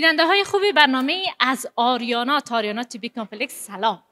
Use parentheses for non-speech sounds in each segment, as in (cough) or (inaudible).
بیننده های خوبی برنامه ای از آریانا تاریانا تی بی کامپلکس سلام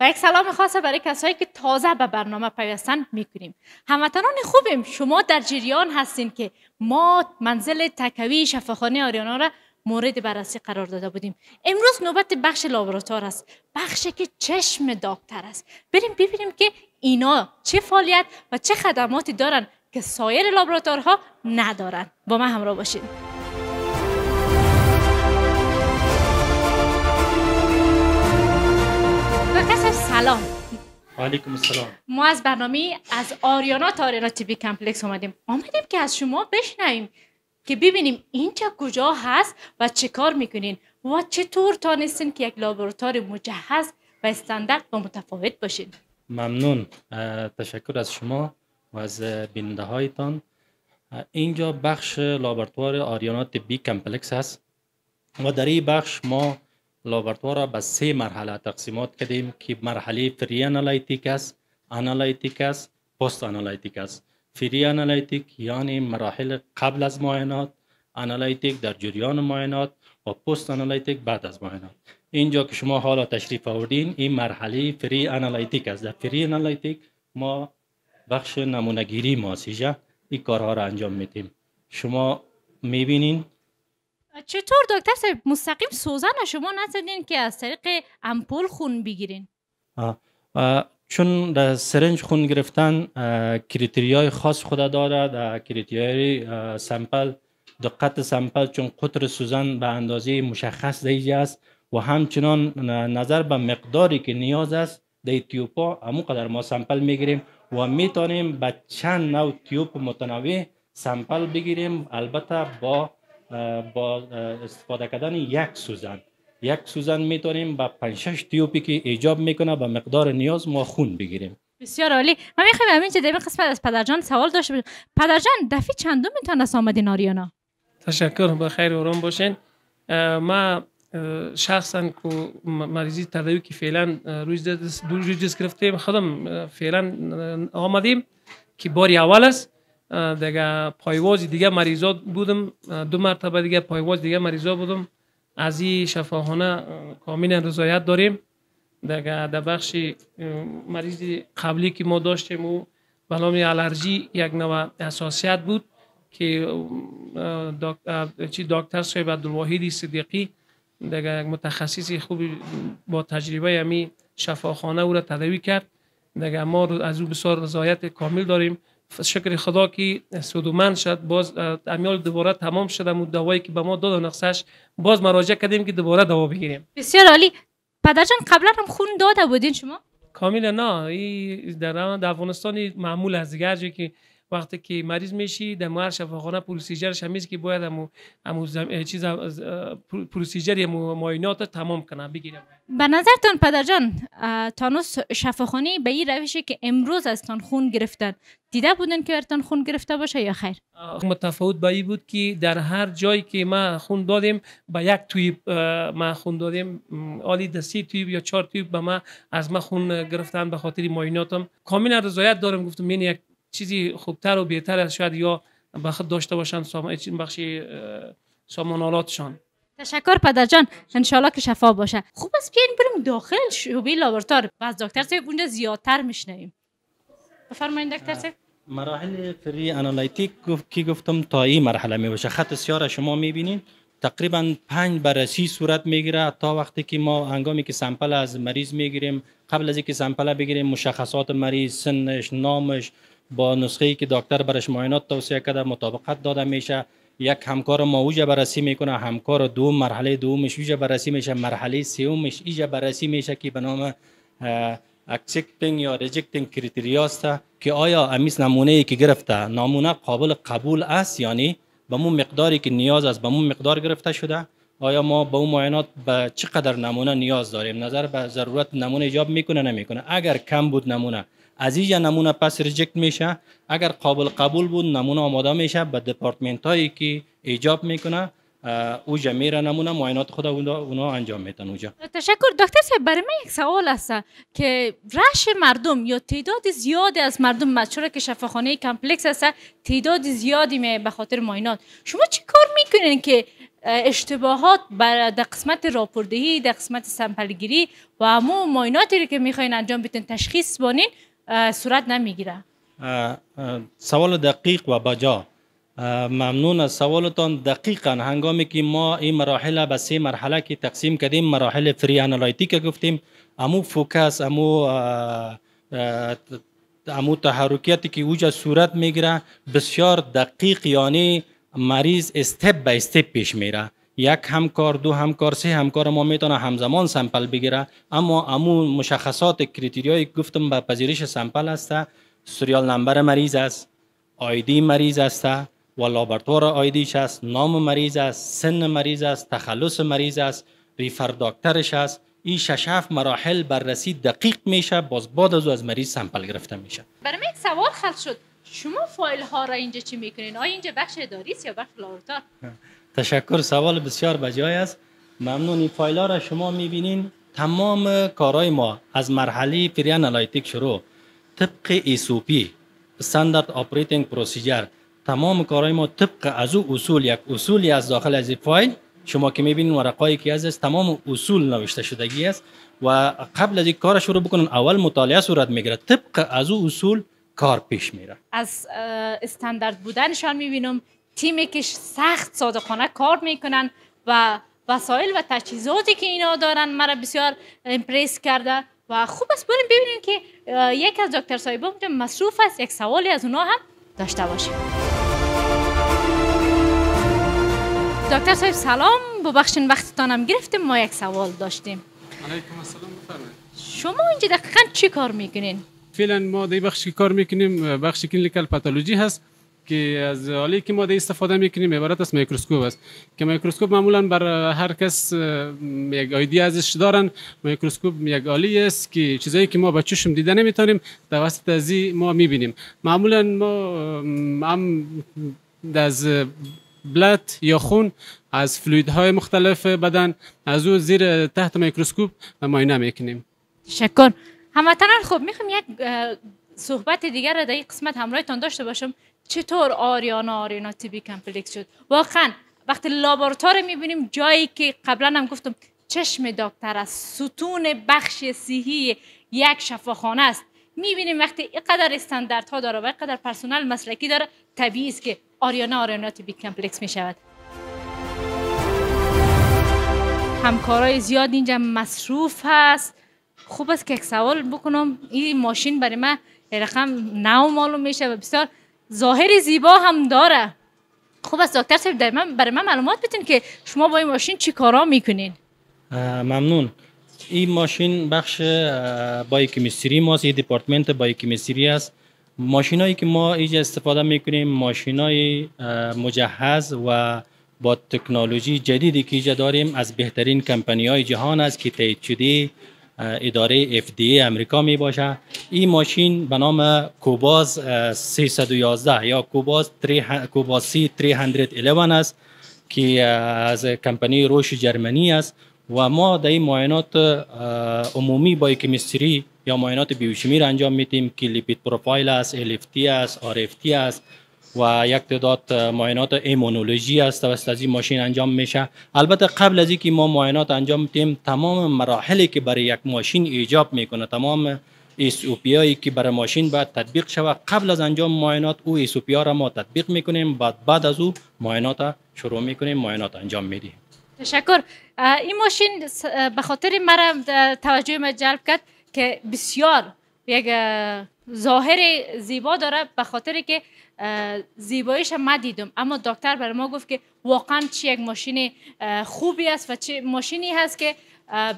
و یک سلام خاصه برای کسایی که تازه به برنامه پیوستن میکنیم هموطنان خوبیم شما در جریان هستین که ما منزل تکوی شفاخانه آریانا را مورد بررسی قرار داده بودیم امروز نوبت بخش لابراتوار است بخشی که چشم دکتر است بریم ببینیم که اینا چه فعالیت و چه خدماتی دارن که سایر لابراتوارها ندارن با من همراه باشید سلام علیکم السلام ما از برنامه از آریانا تا آریانا کمپلکس آمدیم آمدیم که از شما بشنویم که ببینیم اینجا کجا هست و چه کار میکنین و چطور تانستین که یک لابراتوار مجهز و استاندارد و متفاوت باشین ممنون تشکر از شما و از بیننده هایتان اینجا بخش لابراتوار آریانا تیوی کمپلکس هست و در این بخش ما لابراتوار را به سه مرحله تقسیمات کردیم که مرحله فری انالیتیک است انالیتیک است پست انالیتیک است فری انالیتیک یعنی مراحل قبل از معاینات انالیتیک در جریان معاینات و پست انالیتیک بعد از معاینات اینجا که شما حالا تشریف آوردین این مرحله فری انالیتیک است در فری انالیتیک ما بخش نمونگیری ماسیجه این کارها را انجام میدیم شما میبینین چطور دکتر صاحب مستقیم سوزن شما نزدین که از طریق امپول خون بگیرین چون در سرنج خون گرفتن کریتریای خاص خود دارد کریتریای سمپل دقت سمپل چون قطر سوزن به اندازه مشخص دیجه است و همچنان نظر به مقداری که نیاز است در تیوپا همون قدر ما سمپل میگیریم و میتونیم به چند نو تیوب متنوع سمپل بگیریم البته با با استفاده کردن یک سوزن یک سوزن میتونیم با 5 6 تیوپی که ایجاب میکنه با مقدار نیاز ما خون بگیریم بسیار عالی ما میخوام همین چه قسمت از پدرجان سوال داشته باشم پدرجان دفعه چندم میتونه آمدین آریانا تشکر بخیر خیر رام باشین ما شخصا که مریضی تداوی که فعلا دو روز گرفتیم خودم فعلا آمدیم که باری اول است دیگه پایواز دیگه مریضات بودم دو مرتبه دیگه پایواز دیگه مریضا بودم از این شفاخانه کامل رضایت داریم دیگه در بخش مریض قبلی که ما داشتیم و به یک نوع حساسیت بود که چی دکتر صاحب عبدالواحد صدیقی دیگه یک متخصص خوب با تجربه همی شفاخانه او را کرد دیگه ما از او بسیار رضایت کامل داریم شکر خدا که سودومان شد باز امیال دوباره تمام شد و دوایی که به ما داد و نقصش باز مراجعه کردیم که دوباره دوا بگیریم بسیار عالی جان قبلا هم خون داده بودین شما کاملا نه در افغانستان معمول از دیگر که وقتی که مریض میشی در هر شفاخانه پروسیجر شمیز که باید امو امو زم... چیز پروسیجر تمام کنه بگیرم به نظرتان پدر جان تانوس شفاخانه به این روشی که امروز از تان خون گرفتن دیده بودن که برتان خون گرفته باشه یا خیر متفاوت به این بود که در هر جایی که ما خون دادیم به یک تویب ما خون دادیم آلی دستی تویب یا چهار تویب به ما از ما خون گرفتن به خاطر مایناتم کامل رضایت دارم گفتم من یک چیزی خوبتر و بهتر از شاید یا بخت داشته باشن بخش سامانالاتشان تشکر پدر جان انشالله که شفا باشه خوب است بیاین بریم داخل شعبه لابراتوار و از دکتر صاحب اونجا زیادتر میشنویم بفرمایید دکتر صاحب مراحل فری انالیتیک گفت که گفتم تا این مرحله می باشه خط سیاره شما میبینین تقریبا پنج بررسی صورت میگیره تا وقتی که ما انگامی که سمپل از مریض میگیریم قبل از اینکه سمپل بگیریم مشخصات مریض سنش نامش با نسخه ای که دکتر برش معاینات توصیه کرده مطابقت داده میشه یک همکار ما اوجه بررسی میکنه همکار دوم مرحله دومش اوجه بررسی میشه مرحله سومش ایجه بررسی میشه که به نام اکسپتینگ یا ریجکتینگ است که آیا امیس نمونه ای که گرفته نمونه قابل قبول است یعنی به مو مقداری که نیاز است به مو مقدار گرفته شده آیا ما به اون معاینات به چقدر نمونه نیاز داریم نظر به ضرورت نمونه ایجاب میکنه نمیکنه اگر کم بود نمونه از اینجا نمونه پس ریجکت میشه اگر قابل قبول بود نمونه آماده میشه به دپارتمنت هایی که ایجاب میکنه او میره نمونه معاینات خود اونا انجام میتن اونجا تشکر دکتر صاحب برای من یک سوال است که رش مردم یا تعداد زیادی از مردم مشهور که شفاخانه کمپلکس است تعداد زیادی می به خاطر معاینات شما چی کار میکنین که اشتباهات بر در قسمت راپوردهی در قسمت سمپلگیری و همو معایناتی که میخواین انجام بدین تشخیص بانین صورت نمیگیره سوال دقیق و بجا ممنون از سوالتان دقیقا هنگامی که ما این مراحل به سه مرحله که تقسیم کردیم مراحل فری انالایتیک گفتیم امو فوکس امو امو تحرکیتی که وجه صورت میگیره بسیار دقیق یعنی مریض استپ به استپ پیش میره یک همکار دو همکار سه همکار ما میتونه همزمان سمپل بگیره اما امو مشخصات کریتریای گفتم به پذیرش سمپل هسته سریال نمبر مریض است آیدی مریض است و لابراتوار آیدیش است نام مریض است سن مریض است تخلص مریض است ریفر دکترش است این شش مراحل بررسی دقیق میشه باز بعد از از مریض سمپل گرفته میشه برای یک سوال خلق شد شما فایل ها را اینجا چی میکنین آیا اینجا بخش اداری یا بخش لابراتوار (laughs) تشکر سوال بسیار بجای است ممنون این فایل ها را شما میبینین تمام کارهای ما از مرحله پری انالیتیک شروع طبق ایسوپی استاندارد آپریتینگ پروسیجر تمام کارهای ما طبق از او اصول یک اصولی از داخل از این فایل شما که میبینین ورقایی که از تمام اصول نوشته شدگی است و قبل از این کار شروع بکنن اول مطالعه صورت میگیره طبق از او اصول کار پیش میره از استاندارد بودنشان میبینم تیمی که سخت صادقانه کار میکنن و وسایل و تجهیزاتی که اینا دارن مرا بسیار امپرس کرده و خوب است بریم ببینیم که یک از دکتر صاحب که مصروف است یک سوالی از اونا هم داشته باشیم دکتر صاحب سلام ببخشین وقتتان هم گرفتیم ما یک سوال داشتیم علیکم السلام بفرمایید شما اینجا دقیقا چی کار میکنین فعلا ما در بخشی کار میکنیم بخش کلینیکال پاتولوژی هست که از حالی که ما ماده استفاده میکنیم عبارت از میکروسکوپ است که میکروسکوپ معمولا بر هر کس یک آیدی ازش دارن میکروسکوپ یک آلی است که چیزایی که ما با چشم دیده نمیتونیم توسط از ما میبینیم معمولا ما از بلد یا خون از های مختلف بدن از او زیر تحت میکروسکوپ ماینه میکنیم تشکر هموطنان خوب میخوام یک صحبت دیگر را در این قسمت همراهتان داشته باشم چطور آریانا آریانا بی کمپلکس شد واقعا وقتی لابراتوار میبینیم جایی که قبلا هم گفتم چشم دکتر از ستون بخش سیهی یک شفاخانه است میبینیم وقتی اینقدر ها داره و اینقدر پرسنل مسلکی داره طبیعی است که آریانا آریانا تیبی کمپلکس میشود همکارای زیاد اینجا مصروف هست خوب است که یک سوال بکنم این ماشین برای من رقم نو معلوم میشه و بسیار ظاهر زیبا هم داره خوب است دکتر صاحب در من برای من معلومات بتین که شما با این ماشین چی کارا میکنین ممنون این ماشین بخش بایوکمیستری ماست این دپارتمنت بایوکمیستری است هایی که ما اینجا استفاده میکنیم ماشینای مجهز و با تکنولوژی جدیدی که اینجا داریم از بهترین کمپانی های جهان است که تایید شده اداره FDA امریکا می باشه این ماشین به نام کوباز 311 یا کوباز 3 کوباز 311 است که از کمپانی روش جرمنی است و ما در این معاینات عمومی با کیمستری یا معاینات بیوشیمی را انجام میدیم که لیپید پروفایل است LFT است RFT است و یک تعداد معاینات ایمونولوژی است و از این ماشین انجام میشه البته قبل از اینکه ما معاینات انجام بدیم تمام مراحلی که برای یک ماشین ایجاب میکنه تمام پی هایی که برای ماشین باید تطبیق شود قبل از انجام معاینات او پی ها را ما تطبیق میکنیم بعد بعد از او معاینات شروع میکنیم معاینات انجام میدیم تشکر این ماشین به خاطر مرا توجه ما جلب کرد که بسیار یک ظاهر زیبا داره به خاطر که زیباییش ما دیدم اما دکتر برای ما گفت که واقعا چی یک ماشین خوبی است و چه ماشینی هست که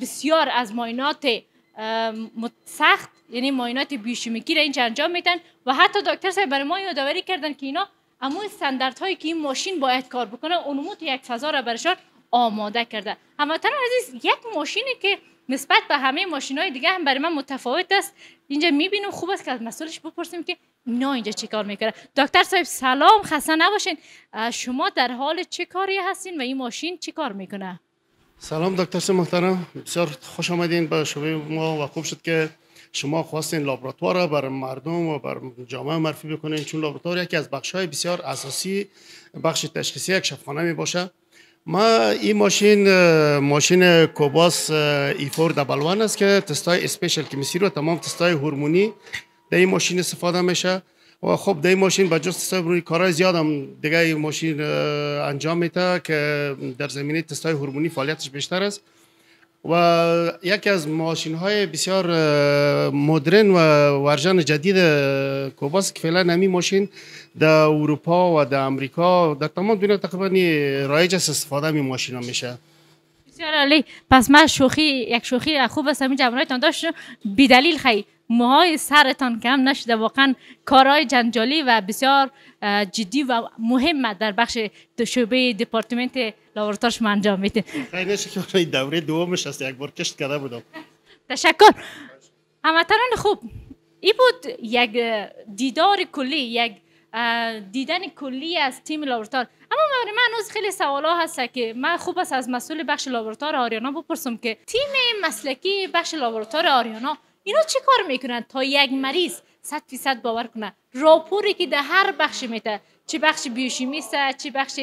بسیار از ماینات سخت یعنی ماینات بیوشیمیکی را اینجا انجام میتن و حتی دکتر صاحب برای ما یادآوری کردن که اینا اما استاندارد هایی که این ماشین باید کار بکنه اونموت یک فضا را برشان آماده کرده تنها عزیز یک ماشینی که نسبت به همه ماشین های دیگه هم برای من متفاوت است اینجا میبینم خوب است که از مسئولش بپرسیم که اینا اینجا چیکار میکنه دکتر صاحب سلام خسته نباشین شما در حال چه کاری هستین و این ماشین کار میکنه سلام دکتر محترم بسیار خوش آمدین به شما ما و خوب شد که شما خواستین لابراتوار را بر مردم و بر جامعه معرفی بکنین چون لابراتوار یکی از بخش های بسیار اساسی بخش تشخیصی یک شفخانه می باشه ما این ماشین ماشین کوباس ای فور دبل است که تستای اسپیشل کمیسی رو تمام تستای هورمونی در این ماشین استفاده میشه و خب در این ماشین به جز روی کارهای زیادم دیگه ماشین انجام میده که در زمینه تستای هورمونی فعالیتش بیشتر است و یکی از ماشین های بسیار مدرن و ورژن جدید کوباس که فعلا نمی ماشین در اروپا و در امریکا در تمام دنیا تقریبا رایج است استفاده می ها میشه بسیار پس ما شوخی یک شوخی خوب است همین جوانایتان داشت بیدلیل خیلی موهای سرتان کم نشده واقعا کارهای جنجالی و بسیار جدی و مهم در بخش شعبه دپارتمنت لابراتوار شما انجام میده خیلی که دوره دومش است یک بار کشت کرده بودم تشکر هموطنان خوب ای بود یک دیدار کلی یک دیدن کلی از تیم لابراتوار اما برای من از خیلی ها هست که من خوب است از مسئول بخش لابراتوار آریانا بپرسم که تیم مسلکی بخش لابراتوار آریانا اینو چه کار میکنن تا یک مریض صد فیصد باور کنه راپوری که در هر بخش میده چه بخش بیوشیمی چه بخش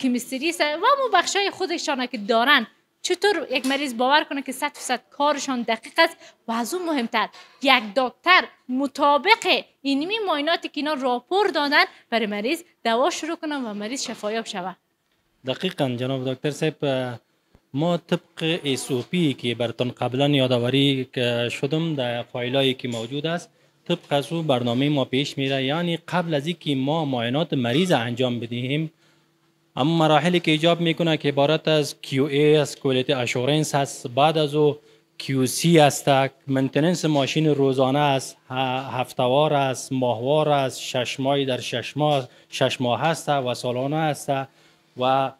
کمیستری و مو بخشای خودشانه که دارن چطور یک مریض باور کنه که 100 درصد کارشان دقیق است و از اون مهمتر یک دکتر مطابق اینمی مایناتی که اینا راپور دادن برای مریض دوا شروع کنن و مریض شفایاب شود دقیقا جناب دکتر صاحب ما طبق ایسوپی که برتان قبلا یادآوری شدم در فایلای که موجود است طبق از برنامه ما پیش میره یعنی قبل از اینکه ما معاینات مریض انجام بدهیم اما مراحلی که ایجاب میکنه که عبارت از QA از کولیت اشورنس هست بعد از او QC هست منتننس ماشین روزانه است هفتوار است ماهوار است شش ماهی در شش ماه شش ماه هست و سالانه است و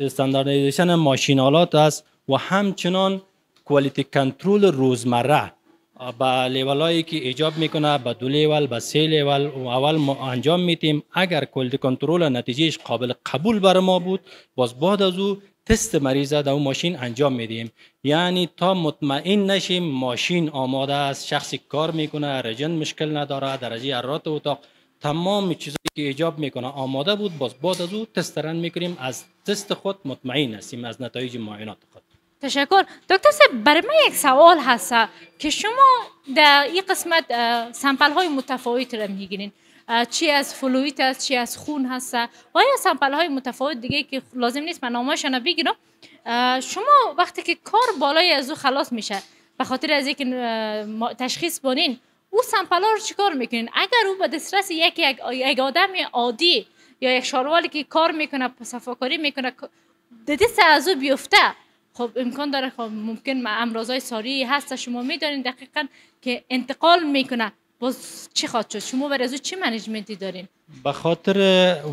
استانداردیزیشن ماشین است و همچنان کوالیتی کنترل روزمره با هایی که ایجاب میکنه با دو لیول به سه لیول اول ما انجام میتیم اگر کلد کنترول نتیجهش قابل قبول بر ما بود باز بعد از او تست مریضه در اون ماشین انجام میدیم یعنی تا مطمئن نشیم ماشین آماده است شخصی کار میکنه رجن مشکل نداره درجه حرارت اتاق تمام چیزی که ایجاب میکنه آماده بود باز بعد از او تست رن میکنیم از تست خود مطمئن هستیم از نتایج معاینات تشکر دکتر سه برای من یک سوال هست که شما در این قسمت سمپل های متفاوت را میگیرین چی از فلویت است چی از خون هست و یا سمپل های متفاوت دیگه که لازم نیست من نامشان بگیرم شما وقتی که کار بالای از او خلاص میشه به خاطر از اینکه تشخیص بانین او سمپل ها رو چیکار میکنین اگر او به دسترس یک یک, یک آدم عادی یا یک شاروالی که کار میکنه صفاکاری میکنه دست از او بیفته خب امکان داره خب ممکن امراضای ساری هست شما میدانین دقیقا که انتقال میکنه باز چی خواهد شد شما برای از چی منیجمنتی دارین به خاطر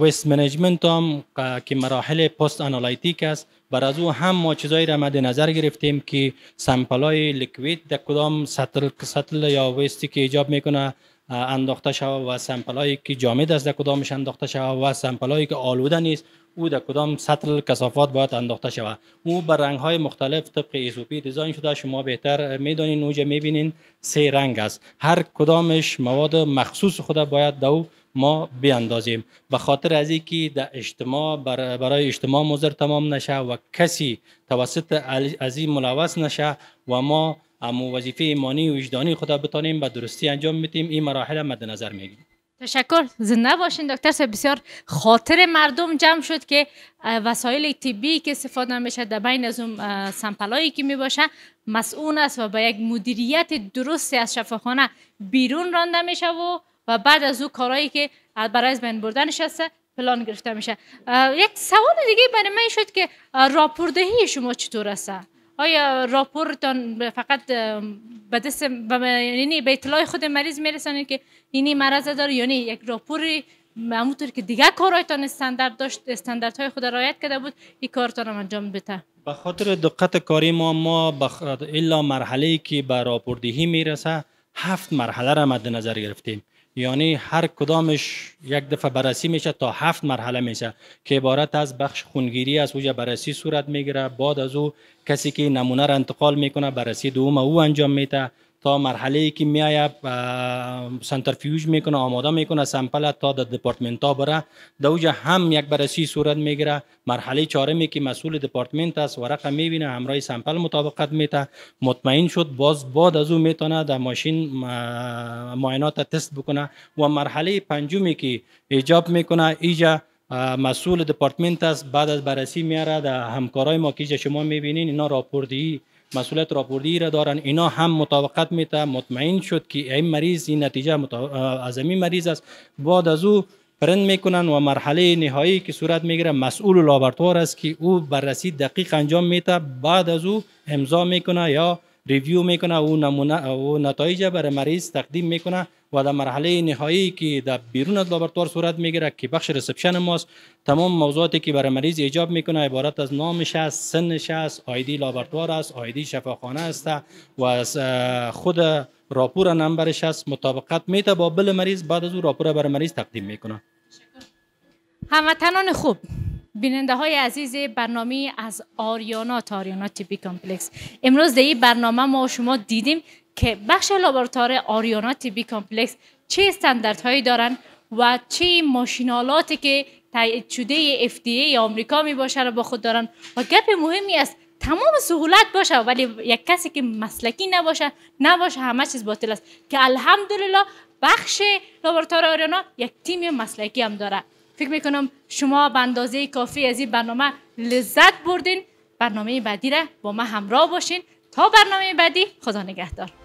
ویست منیجمنت هم که مراحل پست آنالیتیک است برای از او هم ما چیزایی را مد نظر گرفتیم که سمپل های لیکوید در کدام سطل سطل یا ویستی که ایجاب میکنه انداخته شوه و سمپل هایی که جامد است در کدامش انداخته شوه و سمپل هایی که آلوده نیست او در کدام سطل کسافات باید انداخته شود او به رنگ های مختلف طبق ایزوپی دیزاین شده شما بهتر میدانین اوجه میبینین سه رنگ است هر کدامش مواد مخصوص خود باید دو ما بیاندازیم به خاطر از اینکه در اجتماع برای اجتماع مضر تمام نشه و کسی توسط از این ملوث نشه و ما امو وظیفه ایمانی و وجدانی خود بتانیم به درستی انجام میتیم این مراحل مد نظر میگیریم تشکر زنده باشین دکتر صاحب بسیار خاطر مردم جمع شد که وسایل طبی که استفاده میشه در بین از اون سمپلایی که میباشه مسئول است و با یک مدیریت درست از شفاخانه بیرون رانده میشه و و بعد از او کارهایی که برای از بین بردنش هسته پلان گرفته میشه یک سوال دیگه برای من شد که راپوردهی شما چطور است آیا راپورتان فقط به دست یعنی به اطلاع خود مریض میرسانید که اینی مرض داره یعنی یک راپوری همونطور که دیگه کارایتان استاندارد داشت های خود رایت کرده بود این کارتان هم انجام بده به خاطر دقت کاری ما ما الا مرحله که به راپوردهی میرسه هفت مرحله را مد نظر گرفتیم یعنی هر کدامش یک دفعه بررسی میشه تا هفت مرحله میشه که عبارت از بخش خونگیری از اوجه بررسی صورت میگیره بعد از او کسی که نمونه را انتقال میکنه بررسی دوم او انجام میده تا مرحله ای که میایه سنترفیوژ میکنه آماده میکنه سمپل تا د دپارتمنت ها بره هم یک بررسی صورت میگیره مرحله چهارمی که مسئول دپارتمنت است ورق میبینه همراه سمپل مطابقت میته مطمئن شد باز بعد از او میتونه در ماشین معاینات تست بکنه و مرحله پنجمی که ایجاب میکنه ایجا مسئول دپارتمنت است بعد از بررسی میاره در همکارای ما که شما میبینین اینا راپوردی مسئولیت راپوردی را دارن اینا هم مطابقت میته مطمئن شد که این مریض این نتیجه از این مریض است بعد از او پرند میکنن و مرحله نهایی که صورت میگیره مسئول لابراتوار است که او بررسی دقیق انجام میته بعد از او امضا میکنه یا ریویو میکنه او نمونه او نتایج برای مریض تقدیم میکنه و در مرحله نهایی که در بیرون از لابراتوار صورت میگیره که بخش رسپشن ماست تمام موضوعاتی که برای مریض ایجاب میکنه عبارت از نامش است سنش است آیدی لابراتوار است آیدی شفاخانه است و از خود راپور نمبرش است مطابقت میده با بل مریض بعد از او راپور برای مریض تقدیم میکنه هموطنان خوب بیننده های عزیز برنامه از آریانا تا آریانا تیپی کمپلکس امروز در این برنامه ما شما دیدیم که بخش لابراتوار آریانا تیپی کامپلکس چه هایی دارن و چه ماشینالاتی که تایید شده FDA آمریکا می باشه را با خود دارن و گپ مهمی است تمام سهولت باشه ولی یک کسی که مسلکی نباشه نباشه همه چیز باطل است که الحمدلله بخش لابراتوار آریانا یک تیم مسلکی هم داره فکر میکنم شما به اندازه کافی از این برنامه لذت بردین برنامه بعدی را با ما همراه باشین تا برنامه بعدی خدا نگهدار